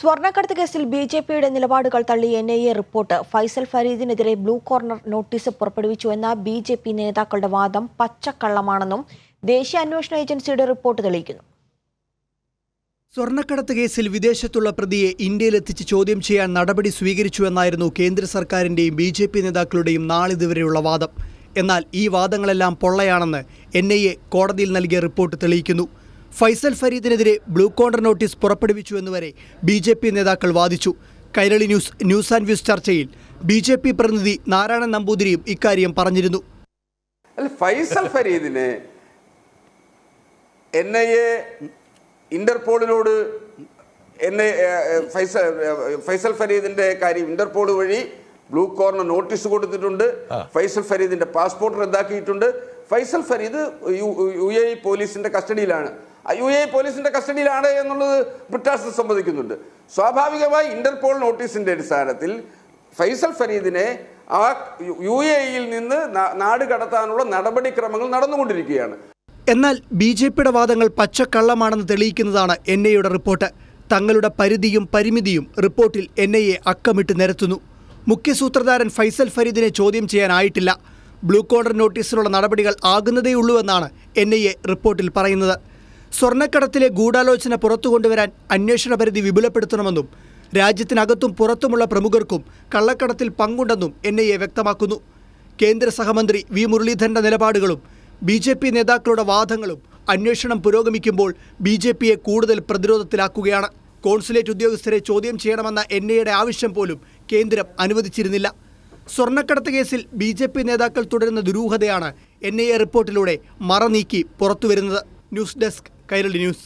സ്വർണ്ണക്കടത്ത് കേസിൽ B J പിയുടെ നിലപാടുകൾ തള്ളി N I A report Faisal ഫരീദിനെതിരെ ബ്ലൂ കോർണർ നോട്ടീസ് പുറപ്പെടുവിച്ചു എന്ന ബി ജെ പി നേതാക്കളുടെ വാദം പച്ചക്കള്ളമാണെന്നും ദേശീയ അന്വേഷണ ഏജൻസിയുടെ റിപ്പോർട്ട് തെളിയിക്കുന്നു സ്വർണ്ണക്കടത്ത് കേസിൽ വിദേശത്തുള്ള പ്രതിയെ ഇന്ത്യയിലെത്തിച്ച് ചോദ്യം ചെയ്യാൻ നടപടി സ്വീകരിച്ചുവെന്നായിരുന്നു കേന്ദ്ര സർക്കാരിന്റെയും ബി ജെ പി നേതാക്കളുടെയും നാളിതുവരെയുള്ള വാദം എന്നാൽ ഈ വാദങ്ങളെല്ലാം പൊള്ളയാണെന്ന് എൻ ഐ എ കോടതിയിൽ നൽകിയ റിപ്പോർട്ട് തെളിയിക്കുന്നു ഫൈസൽ ഫരീദിനെതിരെ ബ്ലൂ കോണ്ടർ നോട്ടീസ് പുറപ്പെടുവിച്ചു എന്നുവരെ ബി ജെ പി നേതാക്കൾ വാദിച്ചു Kairali news news and views ചർച്ചയിൽ ബി ജെ പി പ്രതിനിധി നാരായണൻ നമ്പൂതിരിയും ഇക്കാര്യം പറഞ്ഞിരുന്നു ഫൈസൽ ഫരീദിനെ എൻ ഐ എ ഇന്റർപോളിനോട് എൻ ഐ ഫൈസൽ ഫൈസൽ ഫരീദിന്റെ കാര്യം ഇന്റർപോൾ വഴി ബ്ലൂ കോർണർ നോട്ടീസ് കൊടുത്തിട്ടുണ്ട് ഫൈസൽ ഫരീദിന്റെ പാസ്പോർട്ട് റദ്ദാക്കിയിട്ടുണ്ട് ഫൈസൽ ഫരീദ് യു എ പോലീസിന്റെ കസ്റ്റഡിയിലാണ് യു എ പോലീസിന്റെ കസ്റ്റഡിയിലാണ് എന്നുള്ളത് ബ്രിട്ടാസ് സമ്മതിക്കുന്നുണ്ട് സ്വാഭാവികമായി ഇന്റർപോൾ നോട്ടീസിന്റെ അടിസ്ഥാനത്തിൽ ഫൈസൽ ഫരീദിനെ ആ യു ഇയിൽ നിന്ന് നാട് കടത്താനുള്ള നടപടിക്രമങ്ങൾ നടന്നുകൊണ്ടിരിക്കുകയാണ് എന്നാൽ ബി ജെ പിയുടെ വാദങ്ങൾ പച്ചക്കള്ളമാണെന്ന് തെളിയിക്കുന്നതാണ് എൻ ഐയുടെ റിപ്പോർട്ട് തങ്ങളുടെ പരിധിയും പരിമിതിയും റിപ്പോർട്ടിൽ എൻ ഐ എ അക്കമിട്ട് നിരത്തുന്നു മുഖ്യസൂത്രധാരൻ ഫൈസൽ ഫരീദിനെ ചോദ്യം ചെയ്യാനായിട്ടില്ല ബ്ലൂ കോളർ നോട്ടീസിനുള്ള നടപടികൾ ആകുന്നതേയുള്ളൂവെന്നാണ് എൻ ഐ എ റിപ്പോർട്ടിൽ പറയുന്നത് സ്വർണ്ണക്കടത്തിലെ ഗൂഢാലോചന പുറത്തു കൊണ്ടുവരാൻ അന്വേഷണ പരിധി വിപുലപ്പെടുത്തണമെന്നും രാജ്യത്തിനകത്തും പുറത്തുമുള്ള പ്രമുഖർക്കും കള്ളക്കടത്തിൽ പങ്കുണ്ടെന്നും എൻ ഐ എ വ്യക്തമാക്കുന്നു കേന്ദ്ര സഹമന്ത്രി വി മുരളീധരന്റെ നിലപാടുകളും ബി ജെ പി നേതാക്കളുടെ വാദങ്ങളും അന്വേഷണം പുരോഗമിക്കുമ്പോൾ ബി ജെ പിയെ കൂടുതൽ പ്രതിരോധത്തിലാക്കുകയാണ് കോൺസുലേറ്റ് ഉദ്യോഗസ്ഥരെ ചോദ്യം ചെയ്യണമെന്ന എൻ ഐയുടെ ആവശ്യം പോലും കേന്ദ്രം അനുവദിച്ചിരുന്നില്ല സ്വർണ്ണക്കടത്ത് കേസിൽ ബി ജെ പി നേതാക്കൾ തുടരുന്ന ദുരൂഹതയാണ് എൻ ഐ എ റിപ്പോർട്ടിലൂടെ മറ നീക്കി പുറത്തുവരുന്നത് ന്യൂസ് ഡെസ്ക് കൈരളി ന്യൂസ്